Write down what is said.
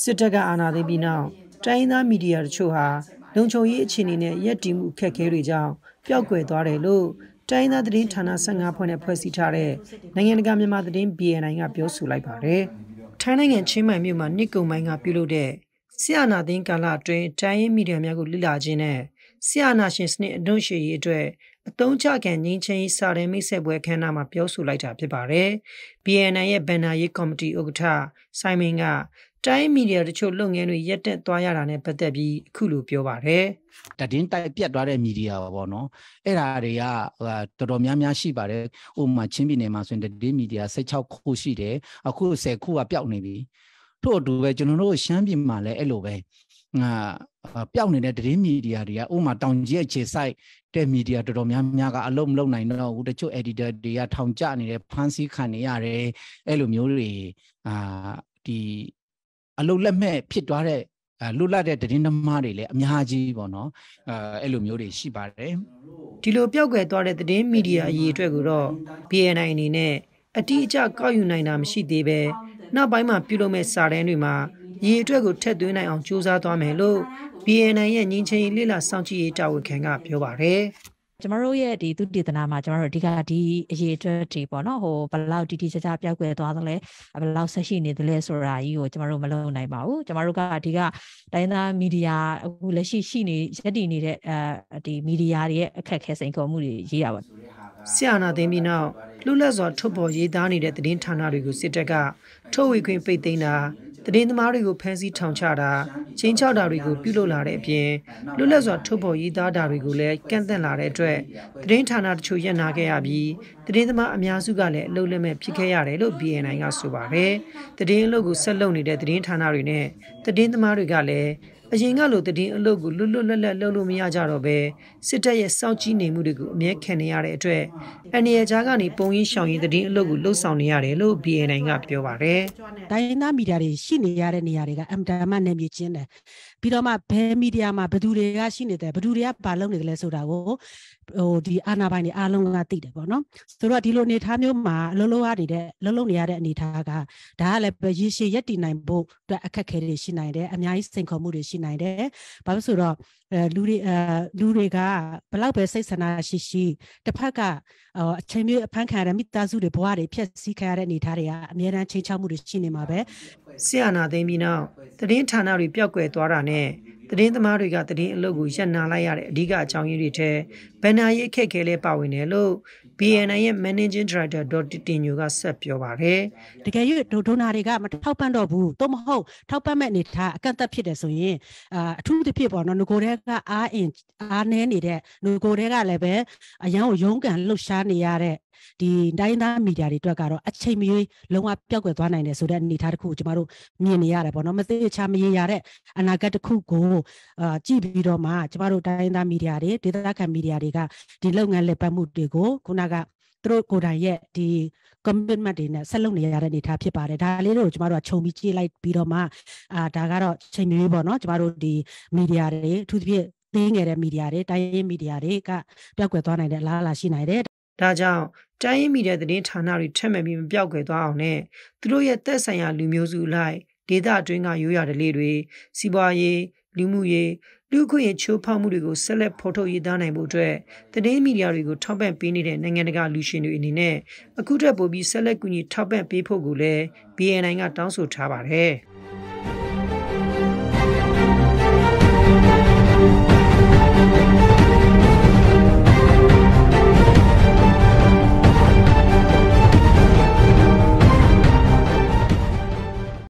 စစ်တပ်ကအာဏာသိမ်းပြီးနောက်တိုင်းသားမီဒီယာတချို့ဟာလုံခြုံရေးအခြေအနေနဲ့ရက်တီမှုအခက်အခဲတွေကြောင့်ပျောက်ကွယ်သွားတယ်လို့တိုင်းသားသတင်းဌာန15ဖွဲ့နဲ့ဖွဲ့စည်းထားတဲ့နိုင်ငံတကာမြန်မာသတင်း BNI ကပြောဆိုလိုက်ပါတယ်။ထိုင်းနိုင်ငံချင်းမိုင်မြို့မှာနှစ်ကုံပိုင်းကပြုလုပ်တဲ့ဆီယနာသတင်းကာလအတွင်းတိုင်းရင်းမီဒီယာများကိုလိလာခြင်းနဲ့ဆီယနာရှင်စနစ်အနှုတ်ရှိရေးအတွက်အတုံးချခံငင်းချင်းရေးစာရင်းမိတ်ဆက်ပွဲခမ်းနားမှာပြောဆိုလိုက်တာဖြစ်ပါတယ်။ BNN ရဲ့ဘန်နာရေးကော်မတီဥက္ကဋ္ဌဆိုင်းမင်းကတိုင်းမီဒီယာတချို့လုပ်ငန်းတွေရပ်တက်သွားရတာနဲ့ပတ်သက်ပြီးအခုလိုပြောပါတယ်။တည်င်းတိုက်ပြတ်သွားတဲ့မီဒီယာပေါ့နော်။အဲ့ဒါတွေကတော်တော်များများရှိပါတယ်။ဥပမာချင်းပြည်နယ်မှာဆိုရင်တည်င်းမီဒီယာ16ခုရှိတယ်။အခု10ခုကပျောက်နေပြီ။ထို့အတူပဲကျွန်တော်တို့ရှမ်းပြည်မှာလည်းအဲ့လိုပဲ။ငါပျောက်နေတဲ့သတင်းမီဒီယာတွေကဥမာတောင်ကြီးရဲ့ခြေဆိုင်တဲ့မီဒီယာတော်တော်များများကအလုံးမလုံးနိုင်တော့ဘူးတချို့ editor တွေကထောင်ကျနေတယ်ဖန်ဆီးခံနေရတယ်အဲ့လိုမျိုးတွေအာဒီအလုံးလက်မဲ့ဖြစ်သွားတဲ့လွတ်လပ်တဲ့သတင်းသမားတွေလည်းအများကြီးပေါ့နော်အဲအဲ့လိုမျိုးတွေရှိပါတယ်ဒီလိုပျောက်ကွယ်သွားတဲ့သတင်းမီဒီယာအရေးအတွက်ကိုတော့ BNI အနေနဲ့အတိအကျကောက်ယူနိုင်တာမရှိသေးပဲနောက်ပိုင်းမှာပြုလုပ်မဲ့စာတမ်းတွေမှာရေအတွက်ကိုထက်သွင်းနိုင်အောင်ကြိုးစားသွားမယ်လို့ BNN ရဲ့ညင်ချင်းလိလစောင့်ကြည့်ရေးတာဝန်ခံကပြောပါတယ်။ကျမတို့ရဲ့ဒီသူတည်တနာမှာကျမတို့အဓိကဒီအရေးအတွက်ဒီပေါ့နော်ဟိုဘလောက်တိတိကျကျပြောက်ွယ်သွားသလဲဘလောက်ဆက်ရှိနေသလဲဆိုတာကြီးကိုကျမတို့မလုပ်နိုင်ပါဘူးကျမတို့ကအဓိကတိုင်းသားမီဒီယာအခုလက်ရှိရှိနေရက်တည်နေတဲ့အဲဒီမီဒီယာတွေရဲ့အခက်အခဲစိန်ခေါ်မှုတွေရေးရပါဆရာနာသိမ်းပြီးနောက်လှုပ်လှက်စွာထုတ်ပေါ်ရေးသားနေတဲ့သတင်းဌာနတွေကိုစစ်တပ်ကထုတ်ဝေခွင့်ပိတ်သိမ်းတာတရင်သမားတွေကိုဖမ်းဆီးထောင်ချတာချင်းချောက်တာတွေကိုပြုလုပ်လာတဲ့အပြင်လွတ်လပ်စွာထုတ်ဖော်ရေးသားတာတွေကိုလည်းကန့်သတ်လာတဲ့အတွက်တရင်ဌာနတချို့ရပ်နာခဲ့ရပြီးတရင်သမားအများစုကလည်းအလုပ်လက်မဲ့ဖြစ်ခဲ့ရတယ်လို့ BNI ကဆိုပါတယ်တရင်အလုပ်ကိုဆက်လုပ်နေတဲ့တရင်ဌာနတွေနဲ့တရင်သမားတွေကလည်းအရင်ကလိုတည်င်းအလုပ်ကိုလွတ်လွတ်လပ်လပ်လုပ်လို့မရကြတော့ဘဲစစ်တပ်ရဲ့စောင့်ကြည့်နေမှုတွေကိုအမြဲခံနေရတဲ့အတွက်အန်ရချာကနေပုံရင်းရှောင်ရင်းတည်င်းအလုပ်ကိုလှုပ်ဆောင်နေရတယ်လို့ BNI ကပြောပါတယ်။ဒိုင်းသားမီဒီယာတွေရှိနေရတဲ့နေရာတွေကအမ်တာမနဲ့မြေချင်းတယ်။ပြီးတော့မှဘယ်မီဒီယာမှာဘသူတွေကရှိနေတယ်ဘသူတွေကဘာလုပ်နေတယ်လဲဆိုတာကိုဟိုဒီအာဏာပိုင်တွေအားလုံးကသိတယ်ပေါ့နော်။ဆိုတော့ဒီလိုအနေထားမျိုးမှာအလုံးလုံးရနေတဲ့လုံးလုံးနေရတဲ့အနေထားကဒါကလည်းရေရှည်ရက်တည်နိုင်ဖို့အတွက်အခက်အခဲတွေရှိနိုင်တယ်အများကြီးစိန်ခေါ်မှုတွေရှိဖြစ်နိုင်တယ်။ဘာလို့ဆိုတော့လူတွေလူတွေကဘလောက်ပဲစိတ်ဆန္ဒရှိရှိတစ်ဖက်ကအချိန်မျိုးအဖန်ခံရမိသားစုတွေဘဝတွေဖြစ်စည်းခံရတဲ့အနေအထားတွေကအများအားချိန်ချောက်မှုတွေရှိနေမှာပဲ။ဆရာနာသိမ်းပြီးနောက်သတင်းဌာနတွေပျောက်ကွယ်သွားတာနဲ့သတင်းသမားတွေကသတင်းအလုပ်ကိုရပ်နာလိုက်ရတဲ့အဓိကအကြောင်းရင်းတွေထဲဘဏ္ဍာရေးအခက်အခဲလေးပါဝင်တယ်လို့ BNI ရဲ့ Managing Director ဒေါက်တာတင်ညိုကဆက်ပြောပါတယ်။တကယ်၍ဒေါနာတွေကမထောက်ပံ့တော့ဘူး။သို့မဟုတ်ထောက်ပံ့မဲ့အနေထားအကန့်အသတ်ဖြစ်တယ်ဆိုရင်အာအထူးသဖြင့်ပေါ့နော်ငကိုတဲ့ကအားအင်အားနည်းနေတဲ့ငကိုတဲ့ကလည်းပဲအရန်ကိုရုန်းကန်လှုပ်ရှားနေရတဲ့ဒီတိုင်းသားမီဒီယာတွေအတွက်ကတော့အချိန်မရွေးလုံးဝပျောက်ကွယ်သွားနိုင်တယ်ဆိုတဲ့အနေအထားတစ်ခုကိုကျမတို့မြင်နေရတယ်ပေါ့နော်မသိချာမရေရတဲ့အနာဂတ်တစ်ခုကိုအာကြည့်ပြီးတော့မှကျမတို့တိုင်းသားမီဒီယာတွေဒေသခံမီဒီယာတွေကဒီလုပ်ငန်းလက်ပတ်မှုတွေကိုခုနကသူတို့ကိုယ်တိုင်ရဲ့ဒီ commitment တွေနဲ့ဆက်လုပ်နေရတဲ့အနေအထားဖြစ်ပါတယ်ဒါလေးတွေကိုကျမတို့ကခြုံပြီးကြည့်လိုက်ပြီးတော့မှအာဒါကတော့ချိန်မရွေးပေါ့နော်ကျမတို့ဒီမီဒီယာတွေအထူးသဖြင့်သိငယ်တဲ့မီဒီယာတွေတိုင်းရင်းမီဒီယာတွေကပျောက်ကွယ်သွားနိုင်တဲ့အလားအလာရှိနိုင်တယ်ဒါကြောင့်တိုင်းရင်းမိတဲ့သတင်းဌာနတွေထက်မှန်ပြီးမပြောက်ကွယ်သွားအောင်နဲ့သူတို့ရဲ့သက်ဆိုင်ရာလူမျိုးစုလိုက်ဒေသအတွင်းကရိုးရာဓလေ့တွေစီးပွားရေးလူမှုရေးလူခွင့်ချိုးဖောက်မှုတွေကိုဆက်လက်ဖော်ထုတ်ရေးသားနိုင်ဖို့အတွက်သတင်းမီဒီယာတွေကိုထောက်ပံ့ပေးနေတဲ့နိုင်ငံတကာလူရှင်တွေအနေနဲ့အခုထက်ပိုပြီးဆက်လက်ကူညီထောက်ပံ့ပေးဖို့ကိုလည်း BNI ကတောင်းဆိုထားပါတယ်။